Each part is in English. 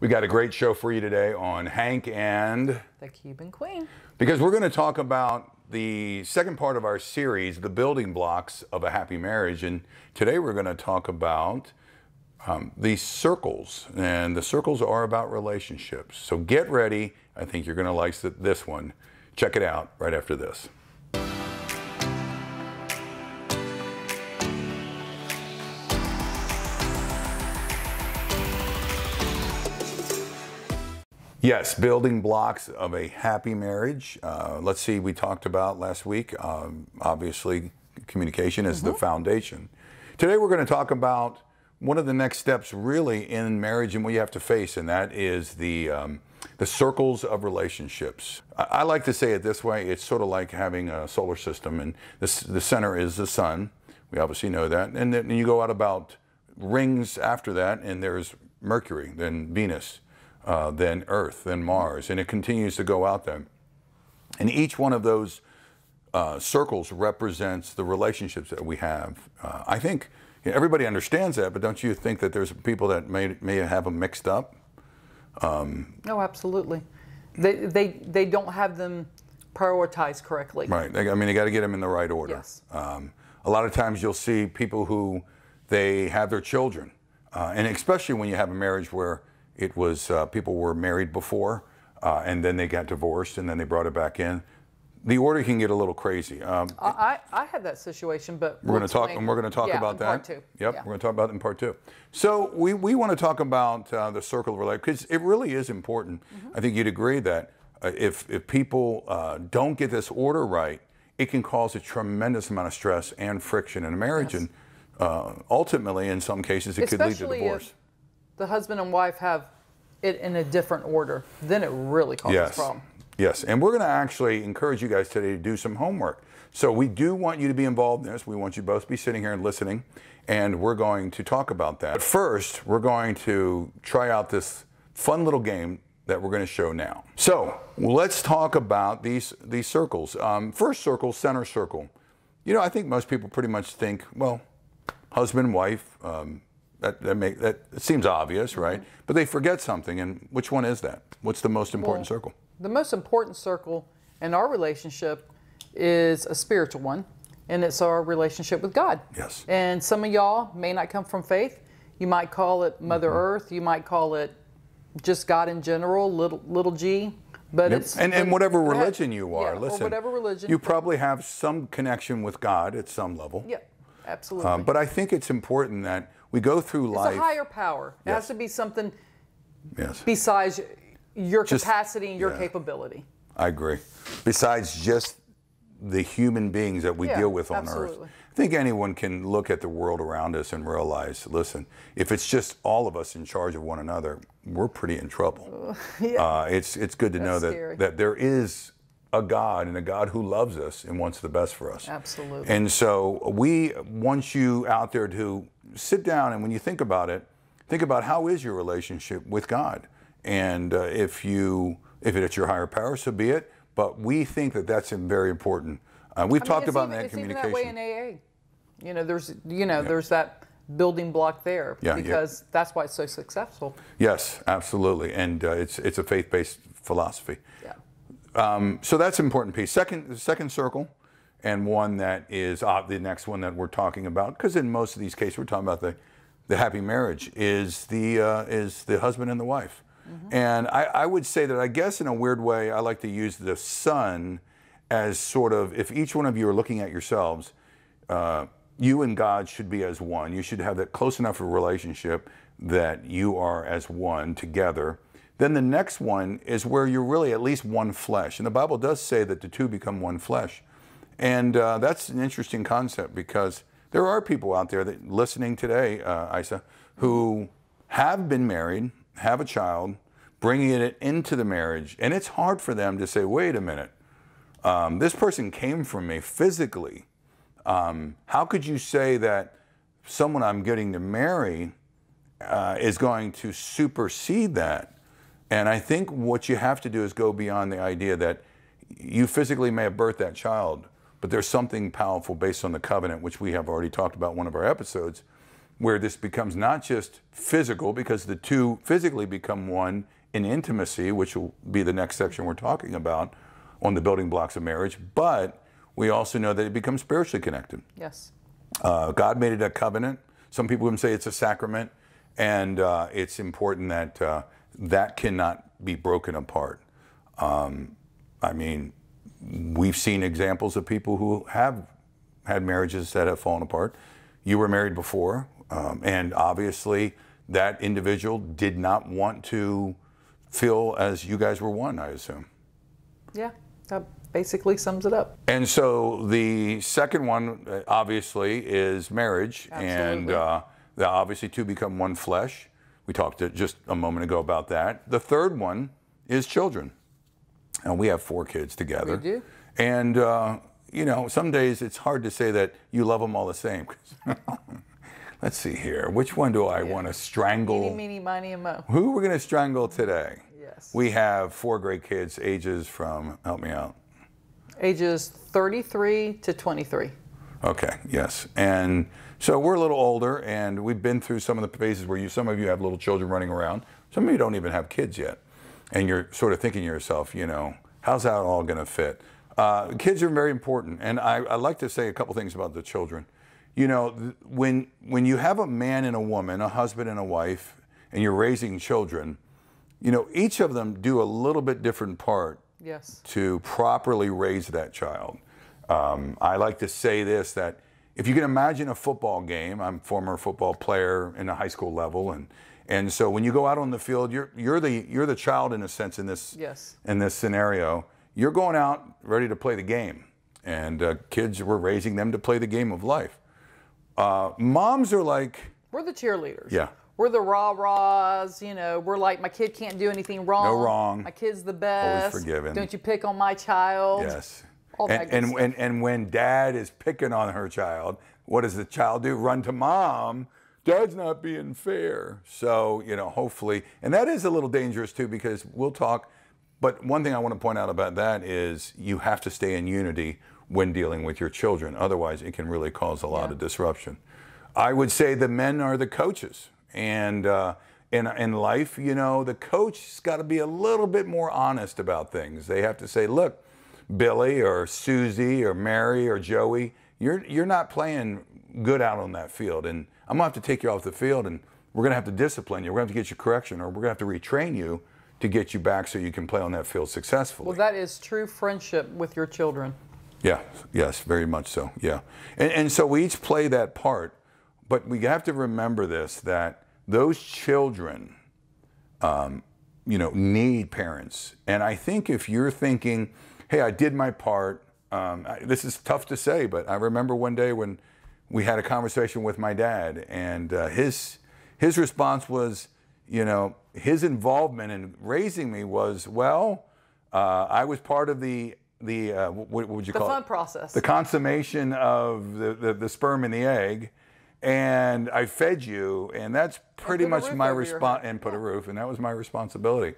We got a great show for you today on Hank and the Cuban Queen. Because we're going to talk about the second part of our series, The Building Blocks of a Happy Marriage. And today we're going to talk about um, these circles. And the circles are about relationships. So get ready. I think you're going to like this one. Check it out right after this. Yes, building blocks of a happy marriage. Uh, let's see, we talked about last week, um, obviously, communication is mm-hmm. the foundation. Today, we're going to talk about one of the next steps, really, in marriage and what you have to face, and that is the, um, the circles of relationships. I, I, like to say it this way it's sort of like having a solar system, and this, the center is the sun. We obviously know that. And then you go out about rings after that, and there's Mercury, then Venus uh, Earth, than Mars, and it continues to go out there. And each one of those uh, circles represents the relationships that we have. Uh, I think you know, everybody understands that, but don't you think that there's people that may, may have them mixed up? Um, no, absolutely. They, they, they don't have them prioritized correctly. Right. I mean, they got to get them in the right order. Yes. Um, a lot of times you'll see people who they have their children, uh, and especially when you have a marriage where it was uh, people were married before, uh, and then they got divorced, and then they brought it back in. The order can get a little crazy. Um, I, I had that situation, but we're going to talk, and we're going to talk yeah, about that. Part two. Yep, yeah. we're going to talk about it in part two. So we, we want to talk about uh, the circle of life because it really is important. Mm-hmm. I think you'd agree that uh, if if people uh, don't get this order right, it can cause a tremendous amount of stress and friction in a marriage, yes. and uh, ultimately, in some cases, it Especially could lead to divorce. If- the husband and wife have it in a different order, then it really causes yes. problem. Yes, and we're going to actually encourage you guys today to do some homework. So we do want you to be involved in this. We want you both to be sitting here and listening, and we're going to talk about that. But first, we're going to try out this fun little game that we're going to show now. So let's talk about these these circles. Um, first circle, center circle. You know, I think most people pretty much think, well, husband, wife, um, that, that, make, that seems obvious, mm-hmm. right? But they forget something, and which one is that? What's the most important well, circle? The most important circle in our relationship is a spiritual one, and it's our relationship with God. Yes. And some of y'all may not come from faith. You might call it Mother mm -hmm. Earth. You might call it just God in general, little little G. But yep. it's and, and whatever religion you are, yeah, listen, whatever religion you probably have some connection with God at some level. Yeah, absolutely. Um, but I think it's important that we go through life. It's a higher power. It yes. has to be something yes. besides your just, capacity and your yeah. capability. I agree. Besides just the human beings that we yeah, deal with on absolutely. earth. I think anyone can look at the world around us and realize, listen, if it's just all of us in charge of one another, we're pretty in trouble. Uh, yeah. uh, it's it's good to That's know that, that there is a God and a God who loves us and wants the best for us. Absolutely. And so we want you out there to sit down and when you think about it, think about how is your relationship with God, and uh, if you if it's your higher power, so be it. But we think that that's very important. Uh, we've I mean, talked about even, that communication. that way in AA. You know, there's you know yeah. there's that building block there yeah, because yeah. that's why it's so successful. Yes, absolutely, and uh, it's it's a faith based philosophy. Yeah. Um, so that's an important piece. Second, the second circle, and one that is uh, the next one that we're talking about, because in most of these cases we're talking about the, the happy marriage is the uh, is the husband and the wife, mm-hmm. and I, I would say that I guess in a weird way I like to use the sun as sort of if each one of you are looking at yourselves, uh, you and God should be as one. You should have that close enough a relationship that you are as one together then the next one is where you're really at least one flesh. And the Bible does say that the two become one flesh. And uh, that's an interesting concept because there are people out there that listening today, uh, Isa, who have been married, have a child, bringing it into the marriage. And it's hard for them to say, wait a minute, um, this person came from me physically. Um, how could you say that someone I'm getting to marry uh, is going to supersede that? And I think what you have to do is go beyond the idea that you physically may have birthed that child, but there's something powerful based on the covenant, which we have already talked about one of our episodes, where this becomes not just physical, because the two physically become one in intimacy, which will be the next section we're talking about on the building blocks of marriage, but we also know that it becomes spiritually connected. Yes. Uh, God made it a covenant. Some people would say it's a sacrament, and uh, it's important that. Uh, that cannot be broken apart. Um, I mean, we've seen examples of people who have had marriages that have fallen apart. You were married before, um, and obviously that individual did not want to feel as you guys were one, I assume. Yeah, that basically sums it up. And so the second one, uh, obviously, is marriage. Absolutely. And uh, obviously two become one flesh. We talked just a moment ago about that. The third one is children. And we have four kids together. We do. And, uh, you know, some days it's hard to say that you love them all the same. Let's see here. Which one do I yeah. want to strangle? Meeny, meeny, miny, and mo. Who we're going to strangle today? Yes. We have four great kids, ages from, help me out. Ages 33 to 23. Okay, yes. And so we're a little older, and we've been through some of the phases where you, some of you have little children running around, some of you don't even have kids yet, and you're sort of thinking to yourself, you know, how's that all going to fit? Uh, kids are very important, and I, I like to say a couple things about the children. You know, when when you have a man and a woman, a husband and a wife, and you're raising children, you know, each of them do a little bit different part yes. to properly raise that child. Um, I like to say this that if you can imagine a football game, I'm former football player in the high school level, and and so when you go out on the field, you're you're the you're the child in a sense in this yes. in this scenario. You're going out ready to play the game, and uh, kids we're raising them to play the game of life. Uh, moms are like we're the cheerleaders. Yeah, we're the rah rahs. You know, we're like my kid can't do anything wrong. No wrong. My kid's the best. Always forgiven. Don't you pick on my child? Yes. All oh and, and, and, and when dad is picking on her child, what does the child do? Run to mom. Dad's not being fair. So, you know, hopefully, and that is a little dangerous too because we'll talk. But one thing I want to point out about that is you have to stay in unity when dealing with your children. Otherwise, it can really cause a lot yeah. of disruption. I would say the men are the coaches. And uh, in, in life, you know, the coach's got to be a little bit more honest about things. They have to say, look, Billy or Susie or Mary or Joey, you're you're not playing good out on that field, and I'm gonna have to take you off the field, and we're gonna have to discipline you. We're gonna have to get you correction, or we're gonna have to retrain you to get you back so you can play on that field successfully. Well, that is true friendship with your children. Yeah. Yes. Very much so. Yeah. And and so we each play that part, but we have to remember this that those children. Um, you know, need parents. And I think if you're thinking, hey, I did my part. Um, I, this is tough to say, but I remember one day when we had a conversation with my dad, and uh, his his response was, you know, his involvement in raising me was, well, uh, I was part of the the uh, what, what, would you the call fun it? process, the consummation of the, the, the sperm and the egg, and I fed you, and that's pretty much my response, and put yeah. a roof, and that was my responsibility.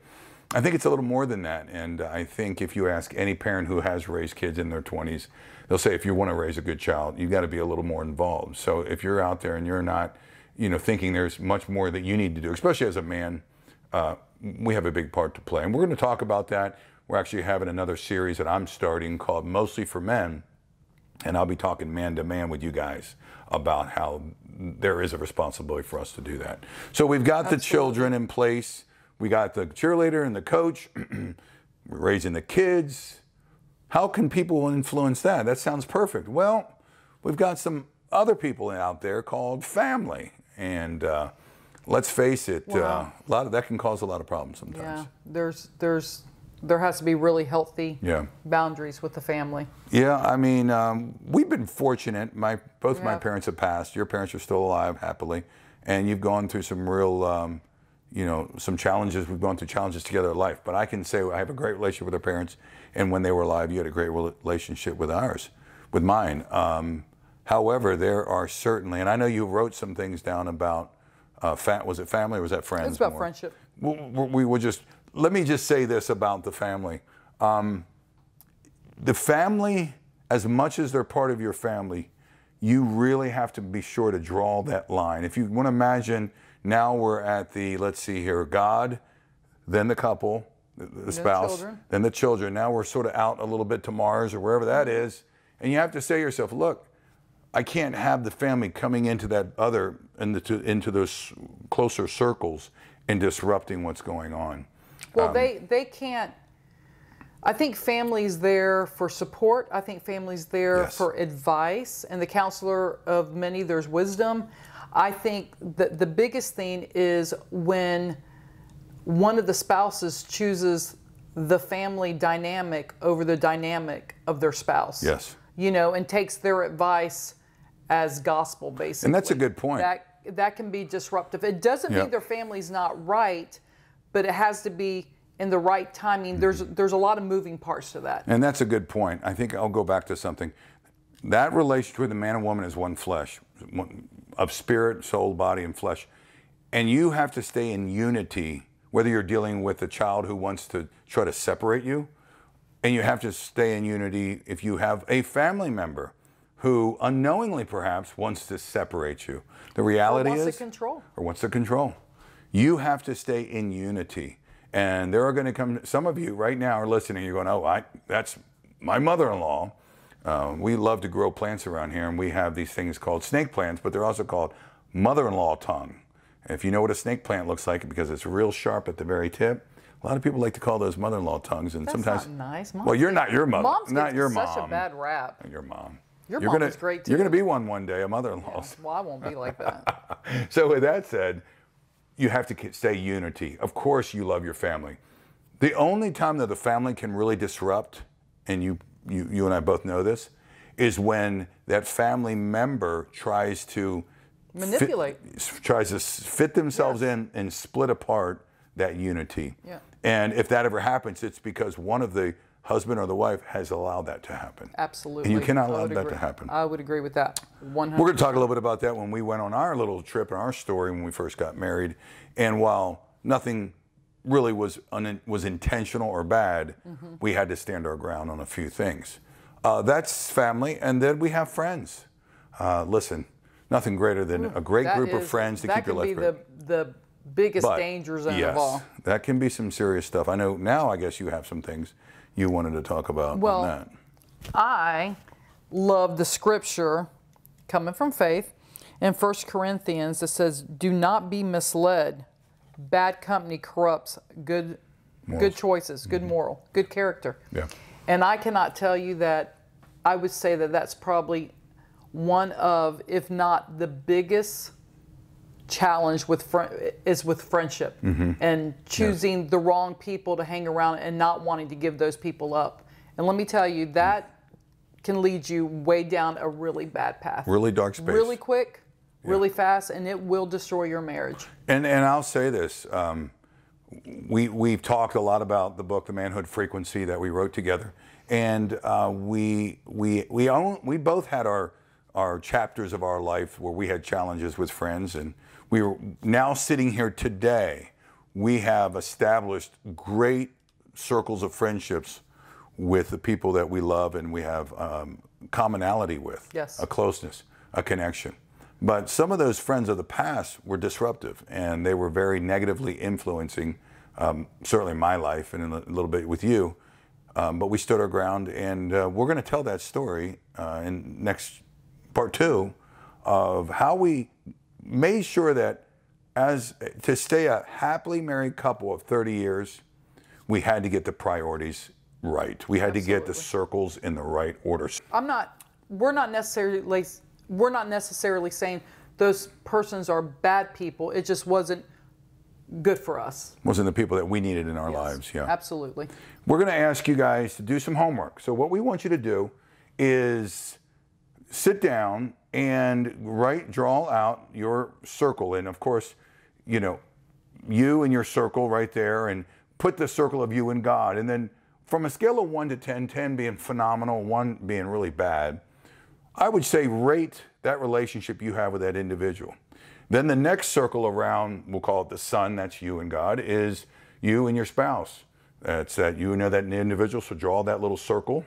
I think it's a little more than that. And I think if you ask any parent who has raised kids in their 20s, they'll say if you want to raise a good child, you've got to be a little more involved. So if you're out there and you're not, you know, thinking there's much more that you need to do, especially as a man, uh, we have a big part to play. And we're going to talk about that. We're actually having another series that I'm starting called Mostly for Men. And I'll be talking man to man with you guys about how there is a responsibility for us to do that. So we've got Absolutely. the children in place. We got the cheerleader and the coach. We're raising the kids. How can people influence that? That sounds perfect. Well, we've got some other people out there called family. And uh, let's face it, uh, wow. uh, a lot of that can cause a lot of problems sometimes. Yeah, there's there's there has to be really healthy yeah. boundaries with the family. Yeah, I mean, um, we've been fortunate. My both yeah. my parents have passed. Your parents are still alive, happily, and you've gone through some real um, you know, some challenges. We've gone through challenges together in life. But I can say I have a great relationship with her parents. And when they were alive, you had a great relationship with ours, with mine. Um, however, there are certainly, and I know you wrote some things down about, uh, fat, was it family or was that friends? It's about more? friendship. We, we just, let me just say this about the family. Um, the family, as much as they're part of your family, you really have to be sure to draw that line. If you want to imagine, now we're at the, let's see here, God, then the couple, the spouse, children. then the children. Now we're sort of out a little bit to Mars or wherever that mm-hmm. is. And you have to say to yourself, look, I can't have the family coming into that other, into, into those closer circles and disrupting what's going on. Well, um, they, they can't. I think family's there for support. I think family's there yes. for advice. And the counselor of many, there's wisdom. I think that the biggest thing is when one of the spouses chooses the family dynamic over the dynamic of their spouse. Yes. You know, and takes their advice as gospel, basically. And that's a good point. That, that can be disruptive. It doesn't yep. mean their family's not right, but it has to be in the right timing. Mm-hmm. There's there's a lot of moving parts to that. And that's a good point. I think I'll go back to something. That relationship with the man and woman is one flesh of spirit, soul, body, and flesh. And you have to stay in unity, whether you're dealing with a child who wants to try to separate you, and you have to stay in unity if you have a family member who unknowingly perhaps wants to separate you. The reality or wants is, to control. or wants to control. You have to stay in unity. And there are going to come some of you right now are listening. You're going, oh, I, that's my mother-in-law. Um, we love to grow plants around here, and we have these things called snake plants, but they're also called mother-in-law tongue. If you know what a snake plant looks like, because it's real sharp at the very tip, a lot of people like to call those mother-in-law tongues, and That's sometimes nice. Mom well, you're not your mother, Mom's not your mom. Such a bad rap. Your mom. Your you're mom gonna, great too. You're going to be one one day, a mother-in-law. Yeah. Well, I won't be like that. so with that said, you have to stay unity. Of course, you love your family. The only time that the family can really disrupt, and you you, you and I both know this, is when that family member tries to manipulate, fit, tries to fit themselves yeah. in and split apart that unity. Yeah. And if that ever happens, it's because one of the husband or the wife has allowed that to happen. Absolutely. And you cannot allow that agree. to happen. I would agree with that. 100%. We're going to talk a little bit about that when we went on our little trip and our story when we first got married. And while nothing really was was intentional or bad, mm -hmm. we had to stand our ground on a few things. Uh, that's family, and then we have friends. Uh, listen, nothing greater than a great group is, of friends to keep your life. That can be the, the biggest but, danger zone yes, of all. That can be some serious stuff. I know now. I guess you have some things you wanted to talk about. Well, that. I love the scripture coming from faith in First Corinthians that says, "Do not be misled." bad company corrupts good Morals. good choices, good mm-hmm. moral, good character. Yeah. And I cannot tell you that I would say that that's probably one of, if not the biggest challenge with fr- is with friendship mm-hmm. and choosing yeah. the wrong people to hang around and not wanting to give those people up. And let me tell you that mm. can lead you way down a really bad path. Really dark space. Really quick yeah. really fast, and it will destroy your marriage. And and I'll say this. Um, we, we've talked a lot about the book, The Manhood Frequency, that we wrote together. And uh, we, we, we, own, we both had our, our chapters of our life where we had challenges with friends. And we are now sitting here today. We have established great circles of friendships with the people that we love and we have um, commonality with. Yes. A closeness, a connection. But some of those friends of the past were disruptive and they were very negatively influencing, um, certainly my life and a little bit with you. Um, but we stood our ground and uh, we're going to tell that story uh, in next part two of how we made sure that as to stay a happily married couple of 30 years, we had to get the priorities right. We had Absolutely. to get the circles in the right order. I'm not, we're not necessarily we're not necessarily saying those persons are bad people. It just wasn't good for us. Wasn't the people that we needed in our yes, lives. Yeah. Absolutely. We're going to ask you guys to do some homework. So, what we want you to do is sit down and write, draw out your circle. And of course, you know, you and your circle right there, and put the circle of you and God. And then from a scale of one to 10, 10 being phenomenal, one being really bad, I would say rate that relationship you have with that individual. Then the next circle around, we'll call it the sun, that's you and God, is you and your spouse. That's that you know that individual, so draw that little circle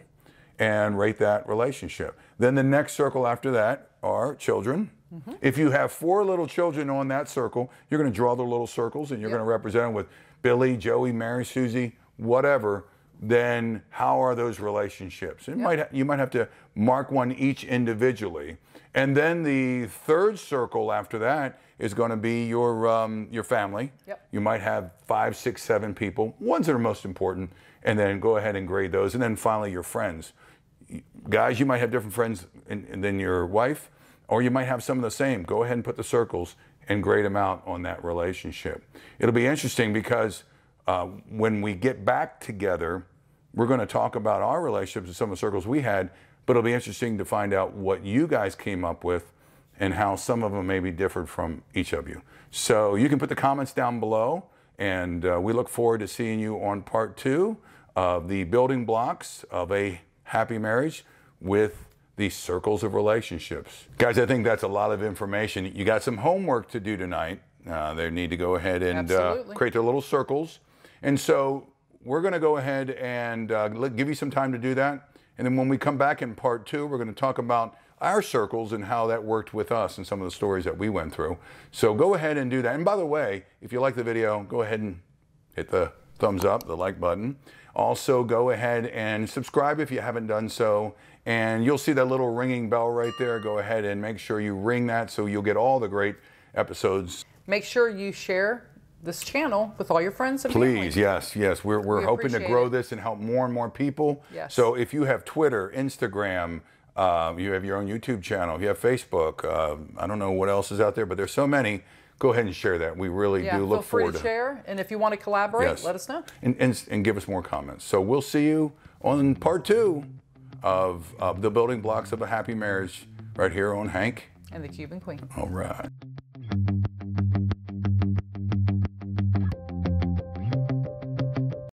and rate that relationship. Then the next circle after that are children. Mm-hmm. If you have four little children on that circle, you're going to draw their little circles and you're yep. going to represent them with Billy, Joey, Mary, Susie, whatever then how are those relationships? Yep. Might ha- you might have to mark one each individually. And then the third circle after that is going to be your, um, your family. Yep. You might have five, six, seven people, ones that are most important, and then go ahead and grade those. And then finally, your friends. Guys, you might have different friends than your wife, or you might have some of the same. Go ahead and put the circles and grade them out on that relationship. It'll be interesting because uh, when we get back together, we're going to talk about our relationships and some of the circles we had, but it'll be interesting to find out what you guys came up with and how some of them maybe differed from each of you. So you can put the comments down below, and uh, we look forward to seeing you on part two of the building blocks of a happy marriage with the circles of relationships. Guys, I think that's a lot of information. You got some homework to do tonight. Uh, they need to go ahead and uh, create their little circles. And so we're going to go ahead and uh, give you some time to do that. And then when we come back in part two, we're going to talk about our circles and how that worked with us and some of the stories that we went through. So go ahead and do that. And by the way, if you like the video, go ahead and hit the thumbs up, the like button. Also, go ahead and subscribe if you haven't done so. And you'll see that little ringing bell right there. Go ahead and make sure you ring that so you'll get all the great episodes. Make sure you share this channel with all your friends and Please, family. yes, yes. We're, we're we hoping to grow it. this and help more and more people. Yes. So if you have Twitter, Instagram, uh, you have your own YouTube channel, you have Facebook, uh, I don't know what else is out there, but there's so many. Go ahead and share that. We really yeah, do look forward to Feel to share, and if you want to collaborate, yes. let us know. And, and, and, give us more comments. So we'll see you on part two of the building blocks of a happy marriage right here on Hank. And the Cuban Queen. All right.